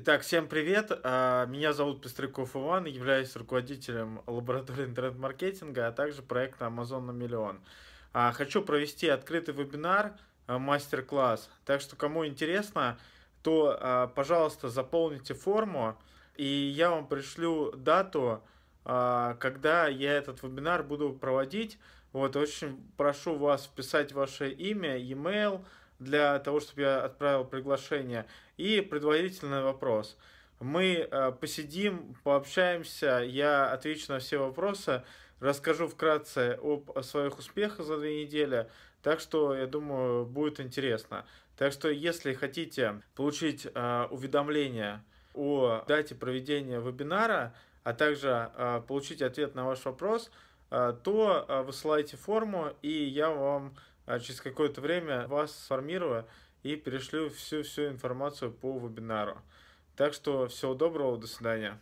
Итак, всем привет. А, меня зовут Пестряков Иван, являюсь руководителем лаборатории интернет-маркетинга, а также проекта Amazon на миллион. А, хочу провести открытый вебинар, а, мастер-класс. Так что, кому интересно, то, пожалуйста, заполните форму, и я вам пришлю дату, когда я этот вебинар буду проводить. Вот, очень прошу вас вписать ваше имя, e-mail, для того, чтобы я отправил приглашение. И предварительный вопрос. Мы э, посидим, пообщаемся, я отвечу на все вопросы, расскажу вкратце об о своих успехах за две недели, так что, я думаю, будет интересно. Так что, если хотите получить э, уведомление о дате проведения вебинара, а также э, получить ответ на ваш вопрос, э, то э, высылайте форму, и я вам а через какое-то время вас сформирую и перешлю всю-всю информацию по вебинару. Так что всего доброго, до свидания.